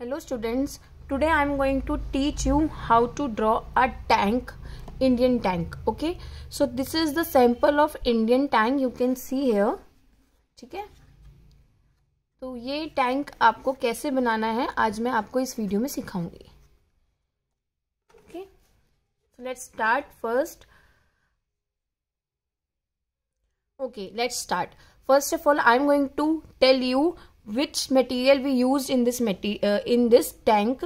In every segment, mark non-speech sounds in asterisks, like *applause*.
Hello students today I am going to teach you how to draw a tank Indian tank okay so this is the sample of Indian tank you can see here ठीक है तो ये tank आपको कैसे बनाना है आज मैं आपको इस वीडियो में सिखाऊंगी okay let's start first okay let's start first of all I am going to tell you which material we use in this in this tank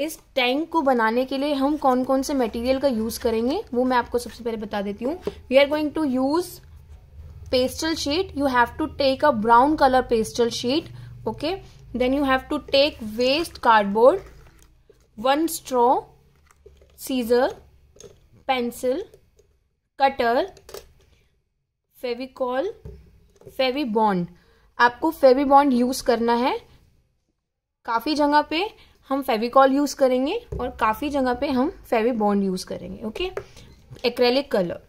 इस टैंक को बनाने के लिए हम कौन कौन से मटेरियल का यूज करेंगे वो मैं आपको सबसे पहले बता देती हूँ we are going to use pastel sheet you have to take a brown colour pastel sheet then you have to take waste cardboard one straw scissor pencil cutter Fevicol Fevibond आपको फेवी बॉन्ड यूज़ करना है काफ़ी जगह पे हम Fevicol use करेंगे और काफ़ी जगह पे हम फेवी बॉन्ड यूज़ करेंगे ओके एक्रेलिक कलर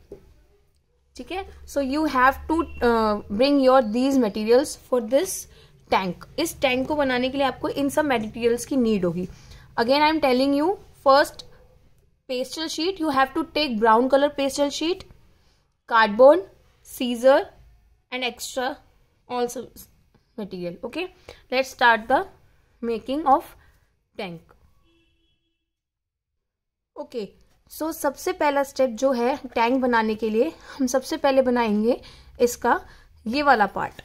ठीक है so you have to bring your these materials for this tank इस टैंक को बनाने के लिए आपको इन सब मटेरियल्स की नीड होगी again I am telling you first pastel sheet you have to take brown colour pastel sheet cardboard scissor and extra also material okay let's start the making of tank okay okay, so so सबसे पहला step जो है tank बनाने के लिए हम सबसे पहले बनाएंगे इसका ये वाला पार्ट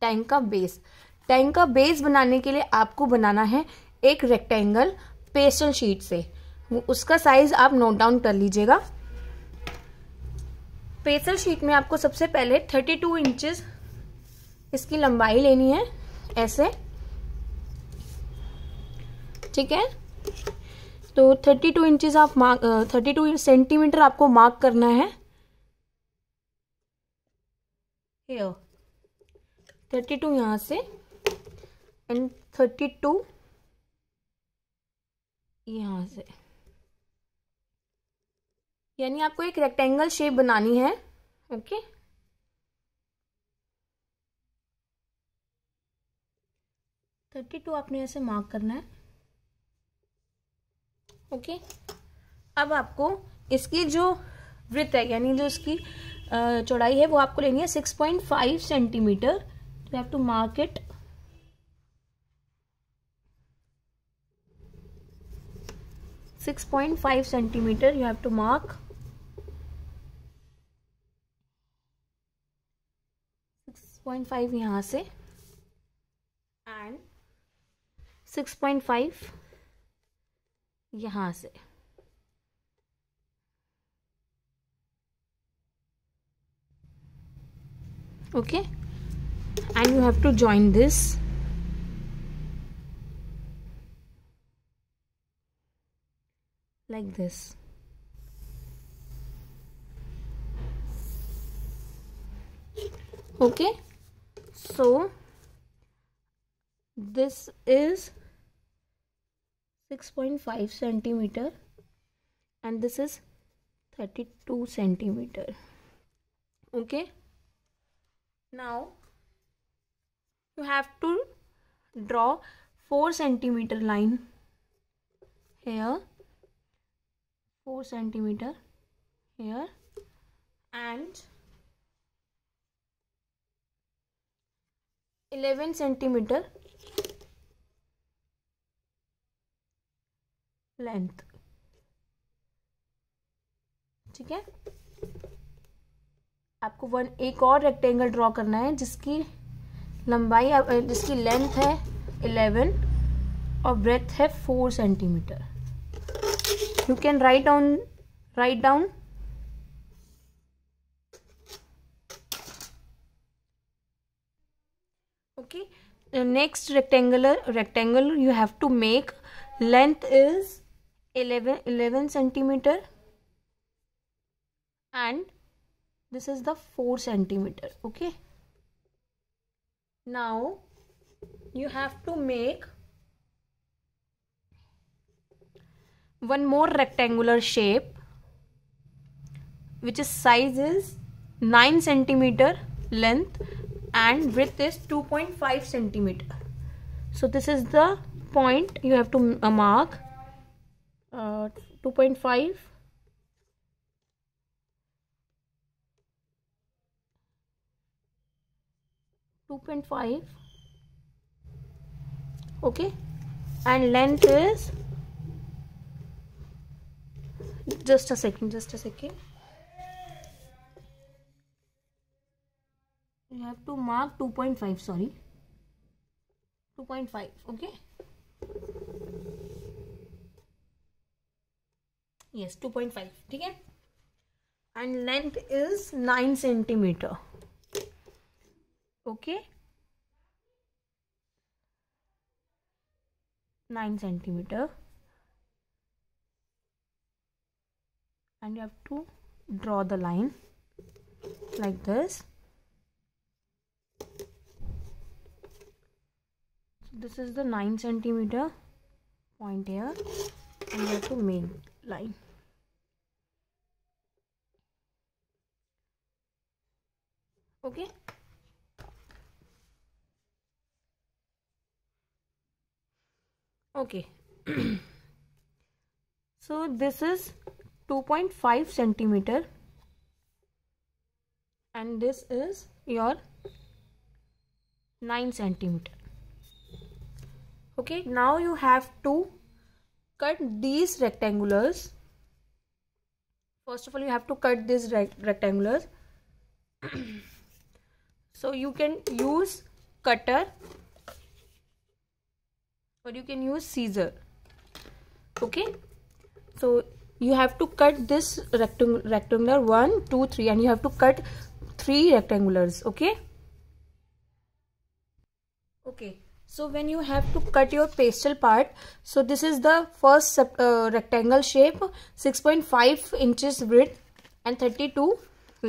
टैंक का बेस टैंक का बेस बनाने के लिए आपको बनाना है एक रेक्टेंगल पेस्टल शीट से उसका साइज आप नोट डाउन कर लीजिएगा पेस्टल शीट में आपको सबसे पहले 32 टू इंचज इसकी लंबाई लेनी है ऐसे ठीक है तो थर्टी टू इंचज आप मार्क थर्टी टू सेंटीमीटर आपको मार्क करना है थर्टी टू यहाँ से एंड थर्टी टू यहाँ से यानी आपको एक रेक्टेंगल शेप बनानी है ओके okay? थर्टी टू आपने ऐसे मार्क करना है ओके अब आपको इसकी जो वृत्त है यानी जो इसकी चौड़ाई है वो आपको लेनी है सिक्स पॉइंट फाइव सेंटीमीटर तो have to mark it six point five centimetre you have to mark six point five यहाँ से एंड सिक्स पॉइंट फाइव यहां से okay and you have to join this like this okay so this is 6.5 centimeter and this is 32 centimeter okay now you have to draw 4 centimeter line here 4 centimeter here and 11 centimeter length ठीक है आपको one एक और rectangle draw करना है जिसकी लंबाई जिसकी लेंथ है इलेवन और ब्रेथ है four centimetre you can write down write down okay next rectangular rectangle you have to make length is 11, centimeter and this is the 4 centimeter okay now you have to make one more rectangular shape which is size is 9 centimeter length and width is 2.5 centimeter so this is the point you have to uh, mark uh, 2.5 2.5 okay and length is just a second just a second you have to mark 2.5 sorry 2.5 okay yes 2.5 ठीक है and length 9 centimeter. Okay, nine centimeter, and you have to draw the line like this so this is the 9 centimeter point here and you have to make line okay okay *clears throat* so this is 2.5 centimeter and this is your 9 centimeter okay now you have to cut these rectangulars first of all you have to cut these rect rectangulars *clears throat* so you can use cutter or you can use scissor okay so you have to cut this rectangular rectangular one two three and you have to cut three rectangulars okay okay so when you have to cut your pastel part so this is the first uh, rectangle shape 6.5 inches width and 32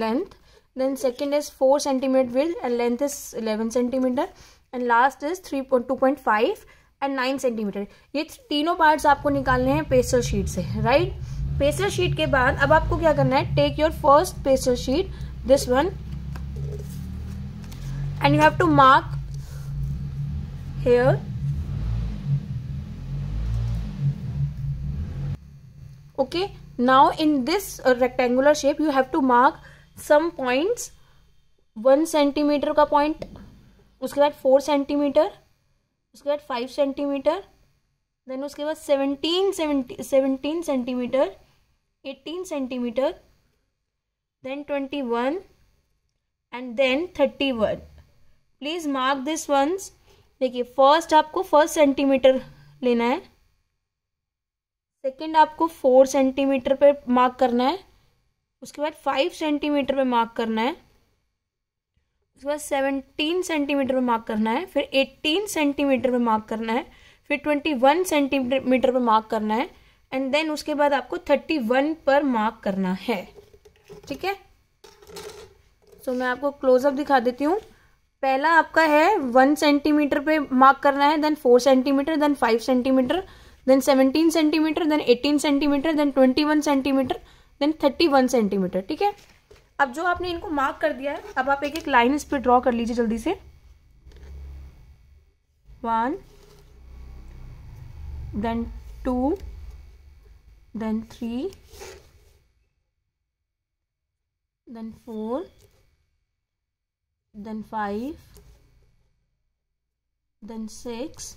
length then second is 4 centimeter width and length is 11 centimeter and last is 3 2.5 and nine centimetre ये तीनों parts आपको निकालने हैं pastel sheet से right pastel sheet के बाद अब आपको क्या करना है take your first pastel sheet this one and you have to mark here okay now in this rectangular shape you have to mark some points one centimetre का point उसके बाद फोर सेंटीमीटर उसके बाद फाइव सेंटीमीटर देन उसके बाद seventeen seventeen centimetre eighteen centimetre then twenty one and then thirty one please mark this once देखिए first आपको first centimetre लेना है सेकंड आपको फोर सेंटीमीटर पर मार्क करना है उसके बाद फाइव सेंटीमीटर पे मार्क करना है उसके बाद सेवनटीन सेंटीमीटर पे मार्क करना है फिर एट्टीन सेंटीमीटर पे मार्क करना है फिर ट्वेंटी वन सेंटीमीटर पर मार्क करना है एंड देन उसके बाद आपको थर्टी वन पर मार्क करना है ठीक है सो so, मैं आपको क्लोजअप दिखा देती हूँ पहला आपका है वन सेंटीमीटर पे मार्क करना है then four centimetre then five centimetre then seventeen centimetre then eighteen centimetre then twenty one centimetre then thirty one centimetre ठीक है अब जो आपने इनको मार्क कर दिया है अब आप एक एक लाइन इस पर ड्रॉ कर लीजिए जल्दी से one then two then three then four then five then six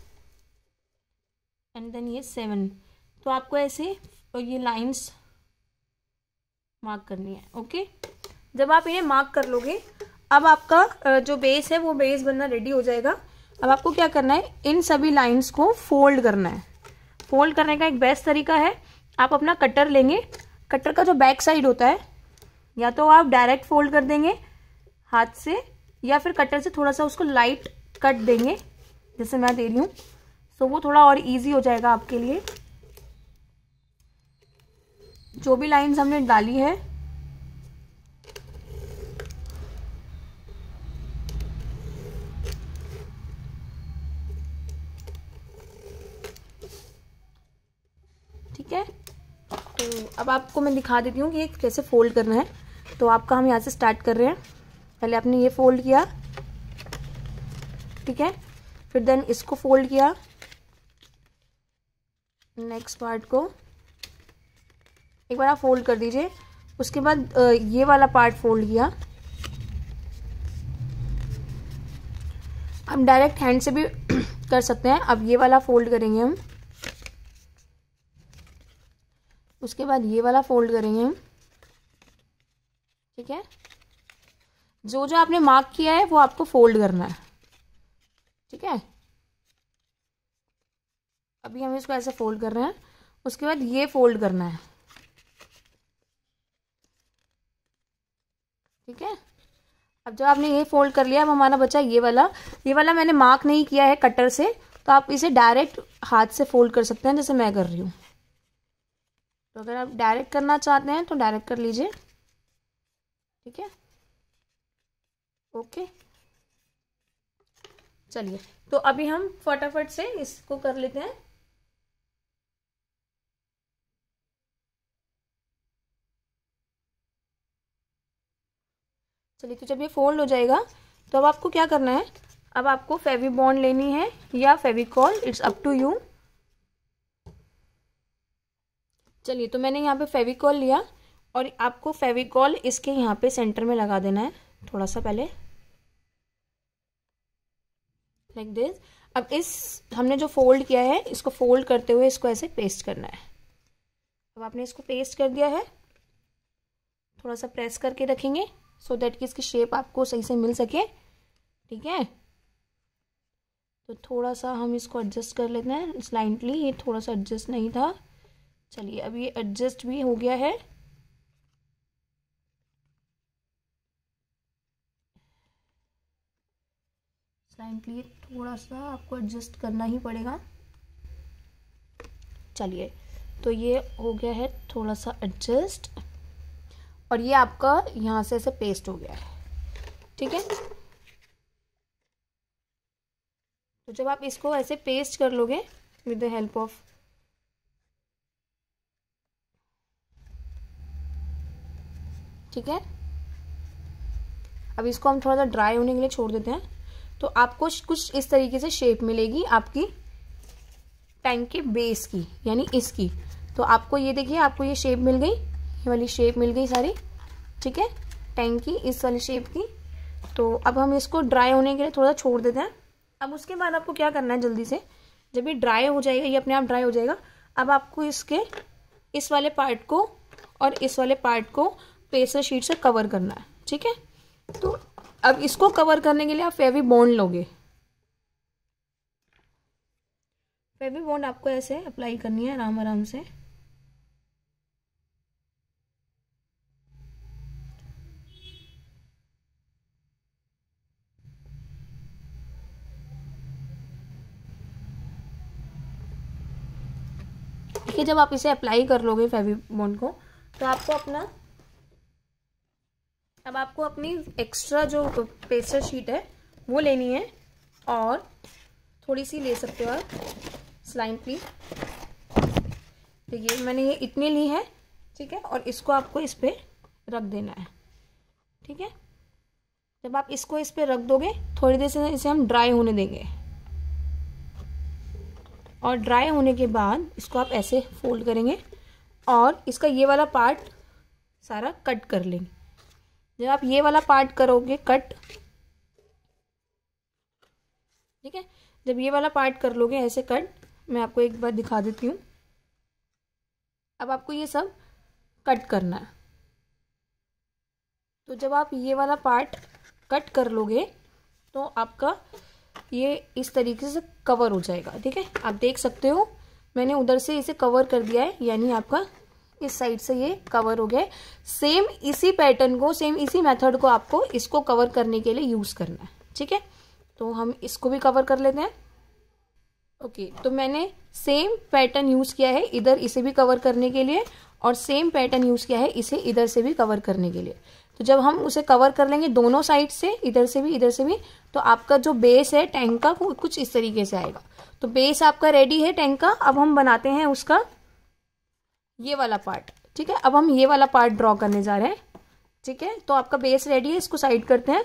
and then ये सेवन तो आपको ऐसे और ये लाइंस मार्क करनी है ओके जब आप इन्हें मार्क कर लोगे अब आपका जो बेस है वो बेस बनना रेडी हो जाएगा अब आपको क्या करना है इन सभी लाइंस को फोल्ड करना है फोल्ड करने का एक बेस्ट तरीका है आप अपना कटर लेंगे कटर का जो बैक साइड होता है या तो आप डायरेक्ट फोल्ड कर देंगे हाथ से या फिर कटर से थोड़ा सा उसको लाइट कट देंगे जैसे मैं दे रही हूँ सो वो थोड़ा और ईजी हो जाएगा आपके लिए जो भी लाइंस हमने डाली है ठीक है तो अब आपको मैं दिखा देती हूँ कि ये कैसे फोल्ड करना है तो आपका हम यहाँ से स्टार्ट कर रहे हैं पहले आपने ये फोल्ड किया ठीक है फिर देन इसको फोल्ड किया नेक्स्ट पार्ट को एक बार आप फोल्ड कर दीजिए उसके बाद ये वाला पार्ट फोल्ड किया हम डायरेक्ट हैंड से भी *clears throat* कर सकते हैं अब ये वाला फोल्ड करेंगे हम उसके बाद ये वाला फोल्ड करेंगे हम ठीक है जो जो आपने मार्क किया है वो आपको फोल्ड करना है ठीक है अभी हम इसको ऐसे फोल्ड कर रहे हैं उसके बाद ये फोल्ड करना है ठीक है अब जब आपने ये फोल्ड कर लिया अब हमारा बचा ये वाला ये वाला मैंने मार्क नहीं किया है कटर से तो आप इसे डायरेक्ट हाथ से फोल्ड कर सकते हैं जैसे मैं कर रही हूँ तो अगर आप डायरेक्ट करना चाहते हैं तो डायरेक्ट कर लीजिए ठीक है ओके चलिए तो अभी हम फटाफट से इसको कर लेते हैं चलिए तो जब ये फोल्ड हो जाएगा तो अब आपको क्या करना है अब आपको फेवी बॉन्ड लेनी है या Fevicol it's up to you चलिए तो मैंने यहाँ पे फेविकॉल लिया और आपको फेविकॉल इसके यहाँ पे सेंटर में लगा देना है थोड़ा सा पहले लाइक like दिस अब इस हमने जो फोल्ड किया है इसको फोल्ड करते हुए इसको ऐसे पेस्ट करना है अब आपने इसको पेस्ट कर दिया है थोड़ा सा प्रेस करके रखेंगे सो so दैट कि इसकी शेप आपको सही से मिल सके ठीक है तो थोड़ा सा हम इसको एडजस्ट कर लेते हैं स्लाइंटली ये थोड़ा सा एडजस्ट नहीं था चलिए अब ये एडजस्ट भी हो गया है स्लाइंटली थोड़ा सा आपको एडजस्ट करना ही पड़ेगा चलिए तो ये हो गया है थोड़ा सा एडजस्ट और ये आपका यहाँ से ऐसे पेस्ट हो गया है ठीक है तो जब आप इसको ऐसे पेस्ट कर लोगे विद द हेल्प ऑफ ठीक है अब इसको हम थोड़ा सा ड्राई होने के लिए छोड़ देते हैं तो आपको कुछ इस तरीके से शेप मिलेगी आपकी टैंक के बेस की यानी इसकी तो आपको ये देखिए आपको ये शेप मिल गई ये वाली शेप मिल गई सारी ठीक है टैंक की इस वाली शेप की तो अब हम इसको ड्राई होने के लिए थोड़ा छोड़ देते हैं अब उसके बाद आपको क्या करना है जल्दी से जब ये ड्राई हो जाएगा ये अपने आप ड्राई हो जाएगा अब आपको इसके इस वाले पार्ट को और इस वाले पार्ट को पेसर शीट से कवर करना है ठीक है तो अब इसको कवर करने के लिए आप फेवी बॉन्ड लोगे फेवी बॉन्ड आपको ऐसे अप्लाई करनी है आराम आराम से कि जब आप इसे अप्लाई कर लोगे फेविबोन को तो आपको अपना अब आपको अपनी एक्स्ट्रा जो पेस्टर शीट है वो लेनी है और थोड़ी सी ले सकते हो आप स्लाइन प्लीज देखिए मैंने ये इतनी ली है ठीक है और इसको आपको इस पर रख देना है ठीक है जब आप इसको इस पर रख दोगे थोड़ी देर से इसे हम ड्राई होने देंगे और ड्राई होने के बाद इसको आप ऐसे फोल्ड करेंगे और इसका ये वाला पार्ट सारा कट कर लेंगे जब आप ये वाला पार्ट करोगे कट ठीक है जब ये वाला पार्ट कर लोगे ऐसे कट मैं आपको एक बार दिखा देती हूँ अब आपको ये सब कट करना है तो जब आप ये वाला पार्ट कट कर लोगे तो आपका ये इस तरीके से कवर हो जाएगा ठीक है आप देख सकते हो मैंने उधर से इसे कवर कर दिया है यानी आपका इस साइड से ये कवर हो गया है सेम इसी पैटर्न को सेम इसी मेथड को आपको इसको कवर करने के लिए यूज़ करना है ठीक है तो हम इसको भी कवर कर लेते हैं ओके तो मैंने सेम पैटर्न यूज़ किया है इधर इसे भी कवर करने के लिए और सेम पैटर्न यूज़ किया है इसे इधर से भी कवर करने के लिए तो जब हम उसे कवर कर लेंगे दोनों साइड से इधर से भी इधर से भी तो आपका जो बेस है टैंक का वो कुछ इस तरीके से आएगा तो बेस आपका रेडी है टैंक का अब हम बनाते हैं उसका ये वाला पार्ट ठीक है अब हम ये वाला पार्ट ड्रॉ करने जा रहे हैं ठीक है तो आपका बेस रेडी है इसको साइड करते हैं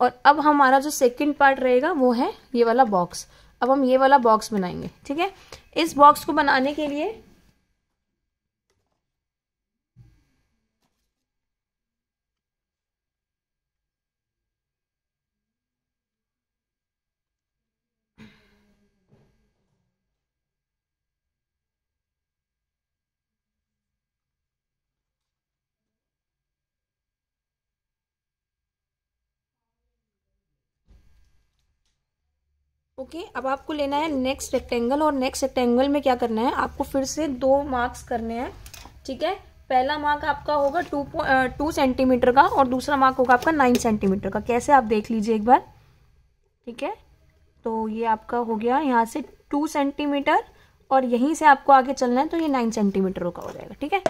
और अब हमारा जो सेकंड पार्ट रहेगा वो है ये वाला बॉक्स अब हम ये वाला बॉक्स बनाएंगे ठीक है इस बॉक्स को बनाने के लिए ओके okay, अब आपको लेना है नेक्स्ट रेक्टेंगल और नेक्स्ट रेक्टेंगल में क्या करना है आपको फिर से दो मार्क्स करने हैं ठीक है पहला मार्क आपका होगा टू टू सेंटीमीटर का और दूसरा मार्क होगा आपका नाइन सेंटीमीटर का कैसे आप देख लीजिए एक बार ठीक है तो ये आपका हो गया यहाँ से टू सेंटीमीटर और यहीं से आपको आगे चलना है तो ये नाइन सेंटीमीटर का हो जाएगा ठीक है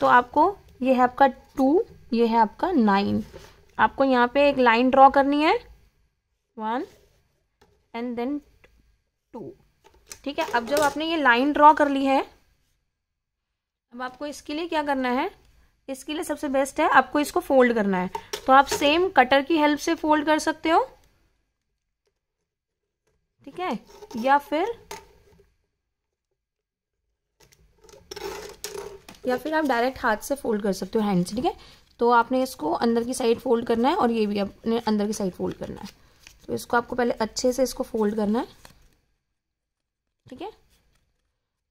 तो आपको ये है आपका टू ये है आपका नाइन आपको यहाँ पे एक लाइन ड्रॉ करनी है वन एंड देन टू ठीक है अब जब आपने ये लाइन ड्रॉ कर ली है अब आपको इसके लिए क्या करना है इसके लिए सबसे बेस्ट है आपको इसको फोल्ड करना है तो आप सेम कटर की हेल्प से फोल्ड कर सकते हो ठीक है या फिर या फिर आप डायरेक्ट हाथ से फोल्ड कर सकते हो हैंड से ठीक है तो आपने इसको अंदर की साइड फोल्ड करना है और ये भी आपने अंदर की साइड फोल्ड करना है तो इसको आपको पहले अच्छे से इसको फोल्ड करना है ठीक है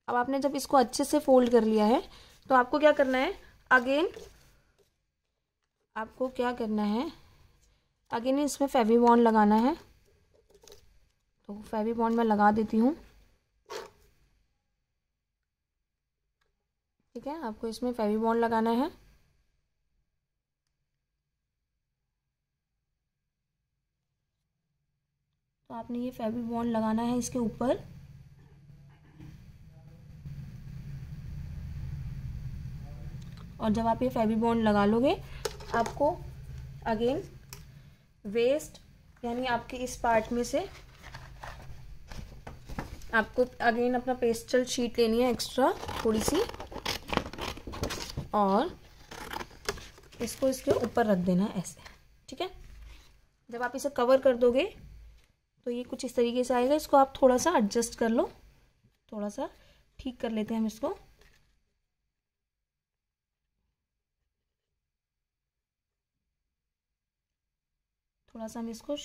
अब आपने जब इसको अच्छे से फोल्ड कर लिया है तो आपको क्या करना है अगेन आपको क्या करना है अगेन इसमें फेवी बॉन्ड लगाना है तो फेवी बॉन्ड मैं लगा देती हूँ ठीक है आपको इसमें फेवी बॉन्ड लगाना है तो आपने ये फैब्रिक बॉन्ड लगाना है इसके ऊपर और जब आप ये फैब्रिक बॉन्ड लगा लोगे आपको अगेन वेस्ट यानी आपके इस पार्ट में से आपको अगेन अपना पेस्टल शीट लेनी है एक्स्ट्रा थोड़ी सी और इसको इसके ऊपर रख देना है ऐसे ठीक है जब आप इसे कवर कर दोगे तो ये कुछ इस तरीके से आएगा इसको आप थोड़ा सा एडजस्ट कर लो थोड़ा सा ठीक कर लेते हैं हम इसको थोड़ा सा हम इसको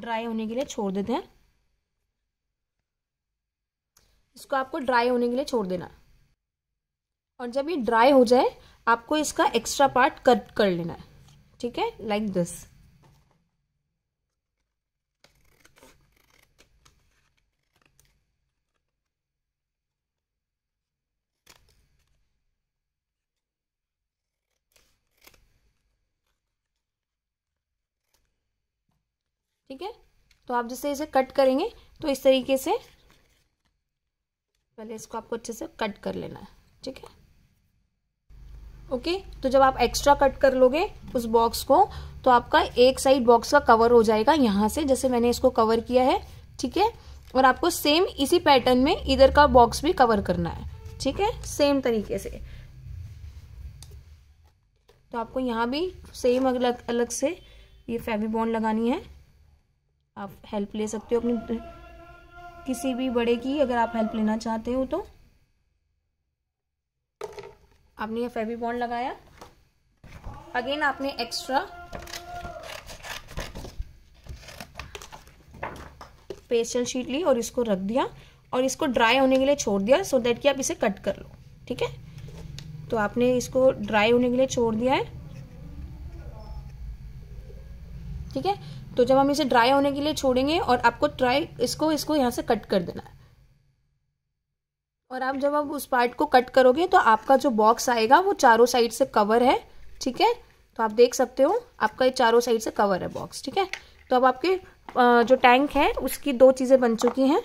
ड्राई होने के लिए छोड़ देते हैं इसको आपको ड्राई होने के लिए छोड़ देना और जब ये ड्राई हो जाए आपको इसका एक्स्ट्रा पार्ट कट कर लेना है ठीक है लाइक दिस ठीक है तो आप जैसे इसे कट करेंगे तो इस तरीके से पहले इसको आपको अच्छे से कट कर लेना है ठीक है ओके तो जब आप एक्स्ट्रा कट कर लोगे उस बॉक्स को तो आपका एक साइड बॉक्स का कवर हो जाएगा यहां से जैसे मैंने इसको कवर किया है ठीक है और आपको सेम इसी पैटर्न में इधर का बॉक्स भी कवर करना है ठीक है सेम तरीके से तो आपको यहां भी सेम अलग अलग से ये फेविबॉन्ड लगानी है आप हेल्प ले सकते हो अपनी किसी भी बड़े की अगर आप हेल्प लेना चाहते हो तो आपने ये फेवी बॉन्ड लगाया अगेन आपने एक्स्ट्रा पेस्टल शीट ली और इसको रख दिया और इसको ड्राई होने के लिए छोड़ दिया सो देट कि आप इसे कट कर लो ठीक है तो आपने इसको ड्राई होने के लिए छोड़ दिया है ठीक है तो जब हम इसे ड्राई होने के लिए छोड़ेंगे और आपको ट्राई इसको इसको यहाँ से कट कर देना है और आप जब आप उस पार्ट को कट करोगे तो आपका जो बॉक्स आएगा वो चारों साइड से कवर है ठीक है तो आप देख सकते हो आपका ये चारों साइड से कवर है बॉक्स ठीक है तो अब आपके जो टैंक है उसकी दो चीज़ें बन चुकी हैं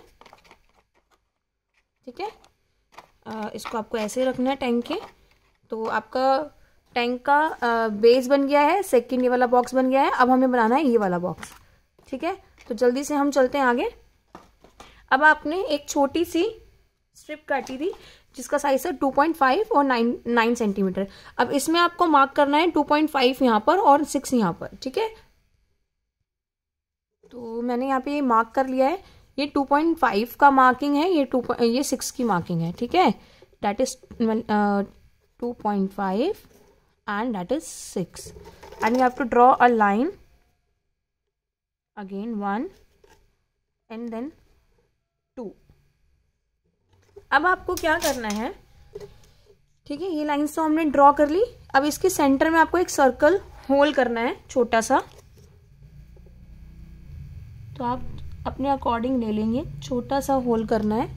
ठीक है इसको आपको ऐसे रखना है टैंक के तो आपका टैंक का बेस बन गया है सेकंड ये वाला बॉक्स बन गया है अब हमें बनाना है ये वाला बॉक्स ठीक है तो जल्दी से हम चलते हैं आगे अब आपने एक छोटी सी स्ट्रिप काटी थी जिसका साइज है 2.5 और 9 9 सेंटीमीटर अब इसमें आपको मार्क करना है 2.5 पॉइंट यहाँ पर और 6 यहाँ पर ठीक है तो मैंने यहाँ पे ये मार्क कर लिया है ये 2.5 का मार्किंग है ये टू ये 6 की मार्किंग है ठीक है that is two point five and that is 6 and you have to draw a line again 1 and then 2 अब आपको क्या करना है ठीक है ये लाइन्स तो हमने ड्रॉ कर ली अब इसके सेंटर में आपको एक सर्कल होल करना है छोटा सा तो आप अपने अकॉर्डिंग ले लेंगे छोटा सा होल करना है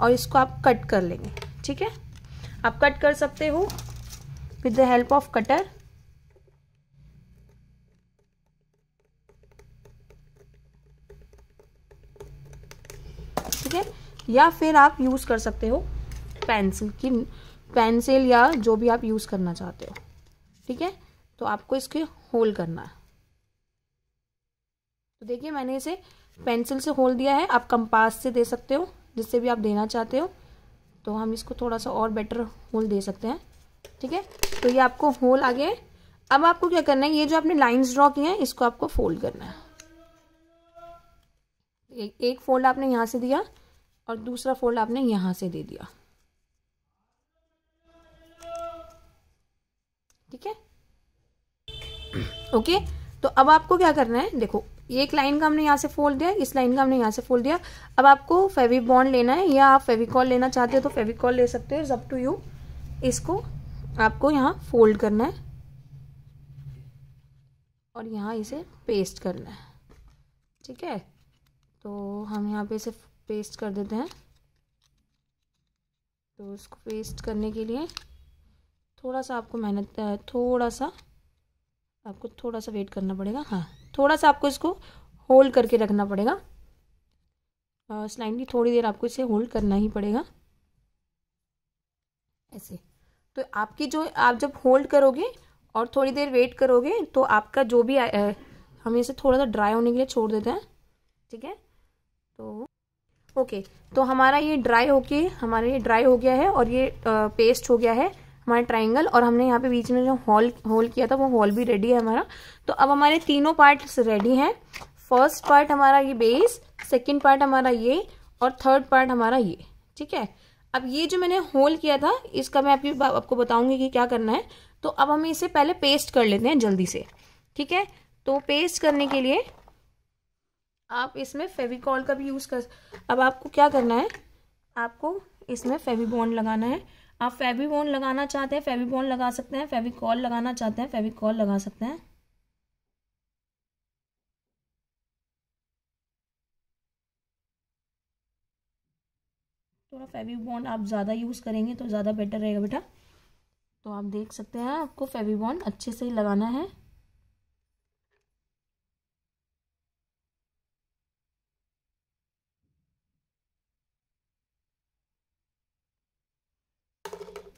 और इसको आप कट कर लेंगे ठीक है आप कट कर सकते हो with the help of cutter ठीक है या फिर आप यूज़ कर सकते हो पेंसिल की पेंसिल या जो भी आप यूज़ करना चाहते हो ठीक है तो आपको इसके होल करना है तो देखिए मैंने इसे पेंसिल से होल दिया है आप कंपास से दे सकते हो जिससे भी आप देना चाहते हो तो हम इसको थोड़ा सा और बेटर होल दे सकते हैं ठीक है तो ये आपको होल आ गया अब आपको क्या करना है ये जो आपने लाइंस ड्रॉ किए हैं इसको आपको फोल्ड करना है ए, एक फोल्ड आपने यहां से दिया और दूसरा फोल्ड आपने यहां से दे दिया ठीक है ओके तो अब आपको क्या करना है देखो एक लाइन का हमने यहाँ से फोल्ड दिया इस लाइन का हमने यहाँ से फोल्ड दिया अब आपको फेविकॉन बॉन्ड लेना है या आप फेविकॉल लेना चाहते हो तो फेविकॉल ले सकते हो इज अप टू यू इसको आपको यहाँ फोल्ड करना है और यहाँ इसे पेस्ट करना है ठीक है तो हम यहाँ पे इसे पेस्ट कर देते हैं तो इसको पेस्ट करने के लिए थोड़ा सा आपको मेहनत थोड़ा सा आपको थोड़ा सा वेट करना पड़ेगा हाँ थोड़ा सा आपको इसको होल्ड करके रखना पड़ेगा स्लाइडली थोड़ी देर आपको इसे होल्ड करना ही पड़ेगा ऐसे तो आपकी जो आप जब होल्ड करोगे और थोड़ी देर वेट करोगे तो आपका जो भी आ, हम इसे थोड़ा सा ड्राई होने के लिए छोड़ देते हैं ठीक है तो ओके तो हमारा ये ड्राई होके हमारा ये ड्राई हो गया है और ये आ, पेस्ट हो गया है हमारा ट्राइंगल और हमने यहाँ पे बीच में जो हॉल होल किया था वो हॉल भी रेडी है हमारा तो अब हमारे तीनों पार्ट्स रेडी हैं फर्स्ट पार्ट हमारा ये बेस सेकेंड पार्ट हमारा ये और थर्ड पार्ट हमारा ये ठीक है अब ये जो मैंने होल किया था इसका मैं आपकी आपको बताऊंगी कि क्या करना है तो अब हम इसे पहले पेस्ट कर लेते हैं जल्दी से ठीक है तो पेस्ट करने के लिए आप इसमें फेविकॉल का भी यूज़ कर अब आपको क्या करना है आपको इसमें फेविबॉन लगाना है आप फेविबॉन्ड लगाना चाहते हैं फेविबोन लगा सकते हैं फेविकॉल लगाना चाहते हैं फेविकॉल लगा सकते हैं थोड़ा फेवी बॉन्ड आप ज़्यादा यूज़ करेंगे तो ज़्यादा बेटर रहेगा बेटा तो आप देख सकते हैं आपको फेवी बॉन्ड अच्छे से ही लगाना है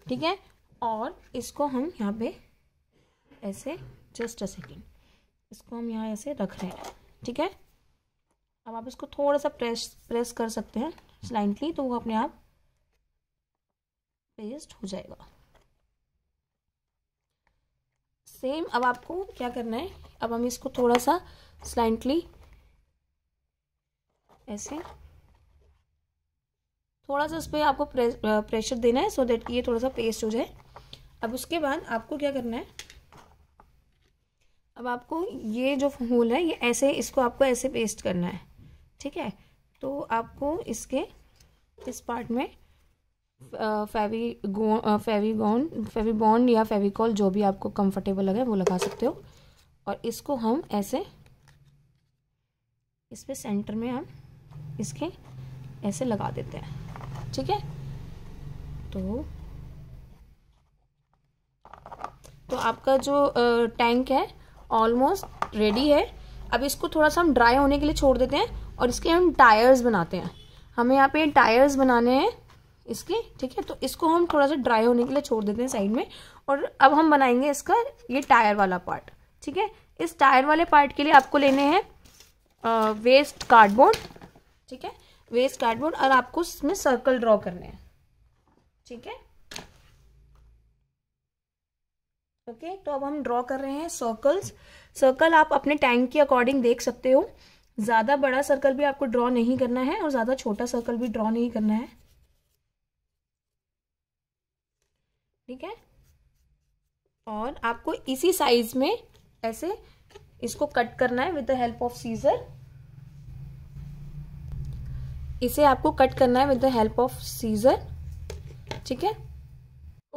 ठीक है और इसको हम यहाँ पे ऐसे जस्ट अ सेकेंड इसको हम यहाँ ऐसे रख रहे हैं ठीक है अब आप इसको थोड़ा सा प्रेस प्रेस कर सकते हैं स्लाइंटली तो वो अपने आप पेस्ट हो जाएगा सेम अब आपको क्या करना है अब हम इसको थोड़ा सा स्लाइंटली ऐसे थोड़ा सा उस पर आपको प्रेशर देना है सो so देट ये थोड़ा सा पेस्ट हो जाए अब उसके बाद आपको क्या करना है अब आपको ये जो होल है ये ऐसे इसको आपको ऐसे पेस्ट करना है ठीक है तो आपको इसके इस पार्ट में फेवी फेविगोन फेवी बॉन्ड या फेविकॉल जो भी आपको कंफर्टेबल लगे वो लगा सकते हो और इसको हम ऐसे इस पर सेंटर में हम इसके ऐसे लगा देते हैं ठीक है तो तो आपका जो टैंक है ऑलमोस्ट रेडी है अब इसको थोड़ा सा हम ड्राई होने के लिए छोड़ देते हैं और इसके हम टायर्स बनाते हैं हमें यहाँ पे टायर्स बनाने हैं इसके ठीक है तो इसको हम थोड़ा सा ड्राई होने के लिए छोड़ देते हैं साइड में और अब हम बनाएंगे इसका ये टायर वाला पार्ट ठीक है इस टायर वाले पार्ट के लिए आपको लेने हैं वेस्ट कार्डबोर्ड ठीक है वेस्ट कार्डबोर्ड और आपको इसमें सर्कल ड्रॉ करने हैं ठीक है ओके तो अब हम ड्रॉ कर रहे हैं सर्कल्स सर्कल आप अपने टैंक के अकॉर्डिंग देख सकते हो ज़्यादा बड़ा सर्कल भी आपको ड्रॉ नहीं करना है और ज़्यादा छोटा सर्कल भी ड्रॉ नहीं करना है ठीक है और आपको इसी साइज में ऐसे इसको कट करना है with the help of scissor इसे आपको कट करना है with the help of scissor ठीक है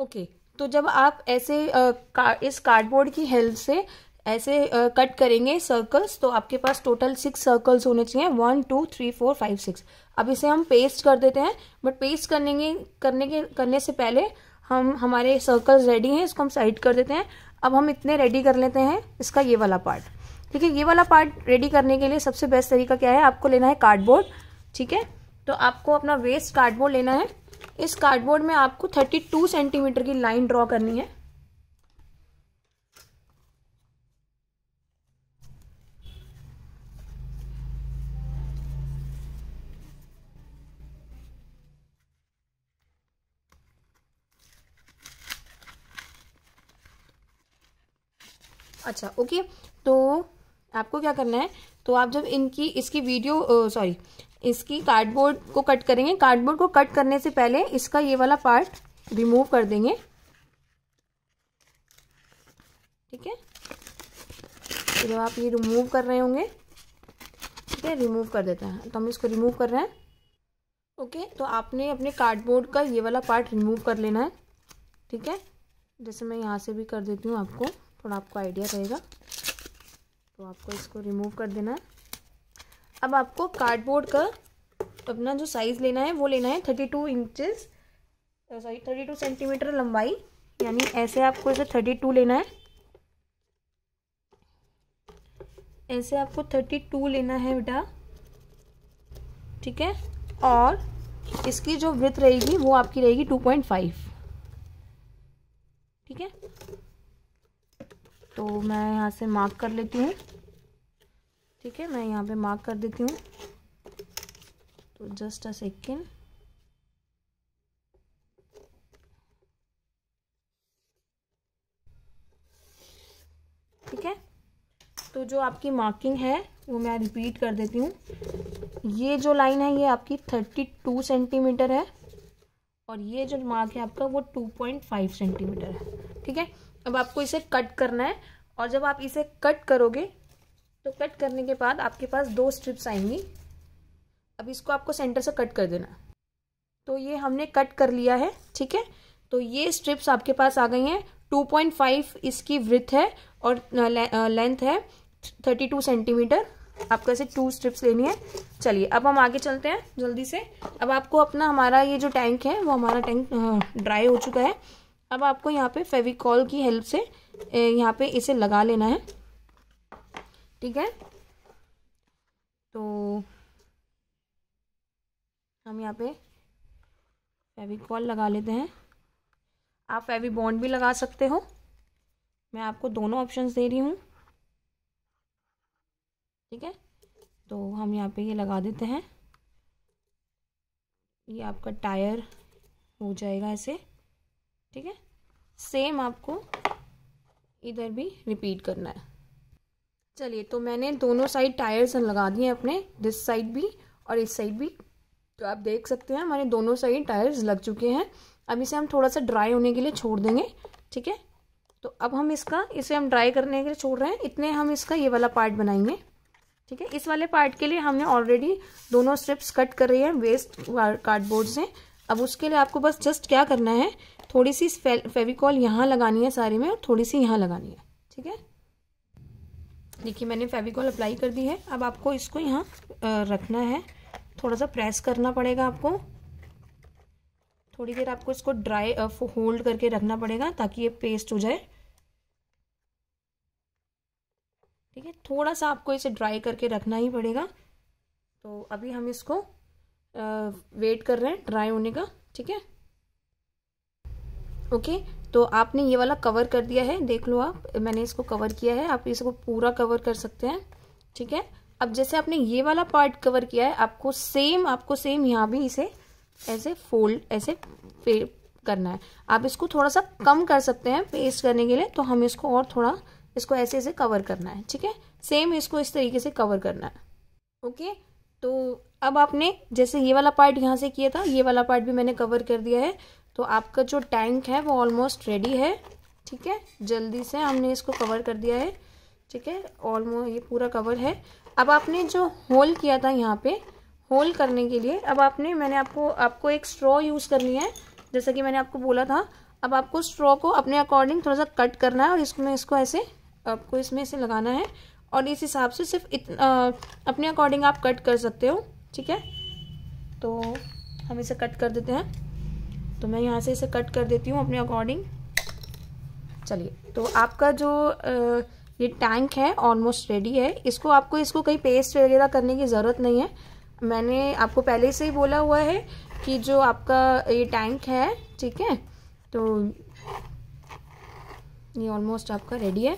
ओके तो जब आप ऐसे आ, का, इस कार्डबोर्ड की हेल्प से ऐसे कट करेंगे सर्कल्स तो आपके पास टोटल सिक्स सर्कल्स होने चाहिए one two three four five six अब इसे हम पेस्ट कर देते हैं बट पेस्ट करने के करने के करने से पहले हम हमारे सर्कल्स रेडी हैं इसको हम साइड कर देते हैं अब हम इतने रेडी कर लेते हैं इसका ये वाला पार्ट ठीक है ये वाला पार्ट रेडी करने के लिए सबसे बेस्ट तरीका क्या है आपको लेना है कार्डबोर्ड ठीक है तो आपको अपना वेस्ट कार्डबोर्ड लेना है इस कार्डबोर्ड में आपको टू सेंटीमीटर की लाइन ड्रॉ करनी है अच्छा ओके तो आपको क्या करना है तो आप जब इनकी इसकी वीडियो सॉरी इसकी कार्डबोर्ड को कट करेंगे कार्डबोर्ड को कट करने से पहले इसका ये वाला पार्ट रिमूव कर देंगे ठीक है तो जब आप ये रिमूव कर रहे होंगे ठीक है रिमूव कर देते हैं तो हम इसको रिमूव कर रहे हैं ओके तो आपने अपने कार्डबोर्ड का ये वाला पार्ट रिमूव कर लेना है ठीक है जैसे मैं यहाँ से भी कर देती हूँ आपको थोड़ा आपको आइडिया रहेगा तो आपको इसको रिमूव कर देना है अब आपको कार्डबोर्ड का अपना जो साइज़ लेना है वो लेना है thirty two inches sorry thirty two centimetre लंबाई यानी ऐसे आपको इसे थर्टी टू लेना है ऐसे आपको थर्टी टू लेना है बेटा ठीक है और इसकी जो वृत रहेगी वो आपकी रहेगी टू पॉइंट फाइव ठीक है तो मैं यहाँ से मार्क कर लेती हूँ ठीक है मैं यहाँ पे मार्क कर देती हूँ तो जस्ट अ सेकेंड ठीक है तो जो आपकी मार्किंग है वो मैं रिपीट कर देती हूँ ये जो लाइन है ये आपकी थर्टी टू सेंटीमीटर है और ये जो मार्क है आपका वो टू पॉइंट फाइव सेंटीमीटर है ठीक है अब आपको इसे कट करना है और जब आप इसे कट करोगे तो कट करने के बाद आपके पास दो स्ट्रिप्स आएंगी अब इसको आपको सेंटर से कट कर देना तो ये हमने कट कर लिया है ठीक है तो ये स्ट्रिप्स आपके पास आ गई हैं 2.5 इसकी वृथ है और लेंथ है 32 सेंटीमीटर आपको ऐसे टू स्ट्रिप्स लेनी है चलिए अब हम आगे चलते हैं जल्दी से अब आपको अपना हमारा ये जो टैंक है वो हमारा टैंक ड्राई हो चुका है अब आपको यहाँ पे फेविकॉल की हेल्प से यहाँ पे इसे लगा लेना है ठीक है तो हम यहाँ पे फेविकॉल लगा लेते हैं आप फेवी बॉन्ड भी लगा सकते हो मैं आपको दोनों ऑप्शंस दे रही हूँ ठीक है तो हम यहाँ पे ये लगा देते हैं ये आपका टायर हो जाएगा ऐसे ठीक है सेम आपको इधर भी रिपीट करना है चलिए तो मैंने दोनों साइड टायर्स लगा दिए अपने दिस साइड भी और इस साइड भी तो आप देख सकते हैं हमारे दोनों साइड टायर्स लग चुके हैं अब इसे हम थोड़ा सा ड्राई होने के लिए छोड़ देंगे ठीक है तो अब हम इसका इसे हम ड्राई करने के लिए छोड़ रहे हैं इतने हम इसका ये वाला पार्ट बनाएंगे ठीक है इस वाले पार्ट के लिए हमने ऑलरेडी दोनों स्ट्रिप्स कट कर रही है वेस्ट कार्डबोर्ड से अब उसके लिए आपको बस जस्ट क्या करना है थोड़ी सी फेविकॉल यहाँ लगानी है सारे में और थोड़ी सी यहाँ लगानी है ठीक है देखिए मैंने फेविकॉल अप्लाई कर दी है अब आपको इसको यहाँ रखना है थोड़ा सा प्रेस करना पड़ेगा आपको थोड़ी देर आपको इसको ड्राई होल्ड करके रखना पड़ेगा ताकि ये पेस्ट हो जाए ठीक है थोड़ा सा आपको इसे ड्राई करके रखना ही पड़ेगा तो अभी हम इसको आ, वेट कर रहे हैं ड्राई होने का ठीक है ओके तो आपने ये वाला कवर कर दिया है देख लो आप मैंने इसको कवर किया है आप इसको पूरा कवर कर सकते हैं ठीक है अब जैसे आपने ये वाला पार्ट कवर किया है आपको सेम आपको सेम यहाँ भी इसे ऐसे फोल्ड ऐसे करना है आप इसको थोड़ा सा कम कर सकते हैं पेस्ट करने के लिए तो हम इसको और थोड़ा इसको ऐसे ऐसे कवर करना है ठीक है सेम इसको इस तरीके से कवर करना है ओके तो अब आपने जैसे ये वाला पार्ट यहाँ से किया था ये वाला पार्ट भी मैंने कवर कर दिया है तो आपका जो टैंक है वो ऑलमोस्ट रेडी है ठीक है जल्दी से हमने इसको कवर कर दिया है ठीक है ऑलमोस्ट ये पूरा कवर है अब आपने जो होल किया था यहाँ पे होल करने के लिए अब आपने मैंने आपको आपको एक स्ट्रॉ यूज़ करनी है जैसा कि मैंने आपको बोला था अब आपको स्ट्रॉ को अपने अकॉर्डिंग थोड़ा सा कट करना है और इसमें इसको ऐसे आपको इसमें इसे लगाना है और इस हिसाब से सिर्फ इतना अपने अकॉर्डिंग आप कट कर सकते हो ठीक है तो हम इसे कट कर देते हैं तो मैं यहाँ से इसे कट कर देती हूँ अपने अकॉर्डिंग चलिए तो आपका जो ये टैंक है ऑलमोस्ट रेडी है इसको आपको इसको कहीं पेस्ट वगैरह करने की ज़रूरत नहीं है मैंने आपको पहले से ही बोला हुआ है कि जो आपका ये टैंक है ठीक है तो ये ऑलमोस्ट आपका रेडी है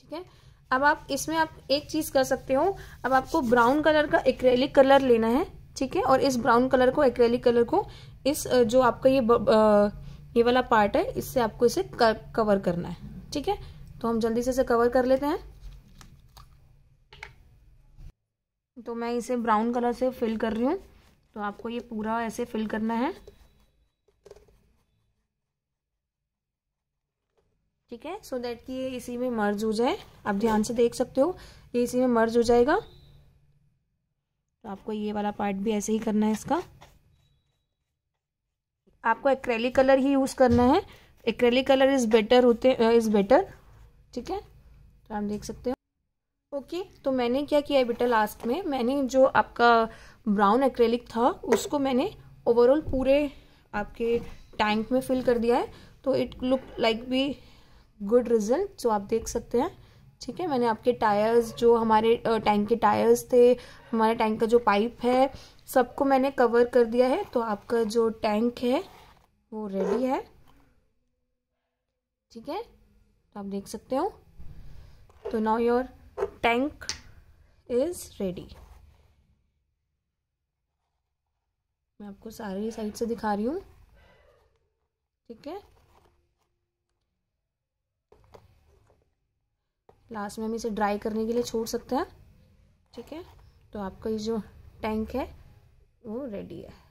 ठीक है अब आप इसमें आप एक चीज़ कर सकते हो अब आपको ब्राउन कलर का एक्रेलिक कलर लेना है ठीक है और इस ब्राउन कलर को एक्रेलिक कलर को इस जो आपका ये ये वाला पार्ट है इससे आपको इसे कवर करना है ठीक है तो हम जल्दी से इसे कवर कर लेते हैं तो मैं इसे ब्राउन कलर से फिल कर रही हूँ तो आपको ये पूरा ऐसे फिल करना है ठीक है सो so कि ये इसी में मर्ज हो जाए आप ध्यान से देख सकते हो ये इसी में मर्ज हो जाएगा तो आपको ये वाला पार्ट भी ऐसे ही करना है इसका आपको एक्रेली कलर ही यूज़ करना है एक्रेलिक कलर इज़ बेटर होते इज़ बेटर ठीक है तो आप देख सकते हो ओके okay, तो मैंने क्या किया है बेटा लास्ट में मैंने जो आपका ब्राउन एक्रेलिक था उसको मैंने ओवरऑल पूरे आपके टैंक में फिल कर दिया है तो it look like be good result जो आप देख सकते हैं ठीक है मैंने आपके टायर्स जो हमारे टैंक के टायर्स थे हमारे टैंक का जो पाइप है सबको मैंने कवर कर दिया है तो आपका जो टैंक है वो रेडी है ठीक है तो आप देख सकते हो तो now your tank is ready मैं आपको सारी साइड से दिखा रही हूँ ठीक है लास्ट में हम इसे ड्राई करने के लिए छोड़ सकते हैं ठीक है तो आपका ये जो टैंक है वो रेडी है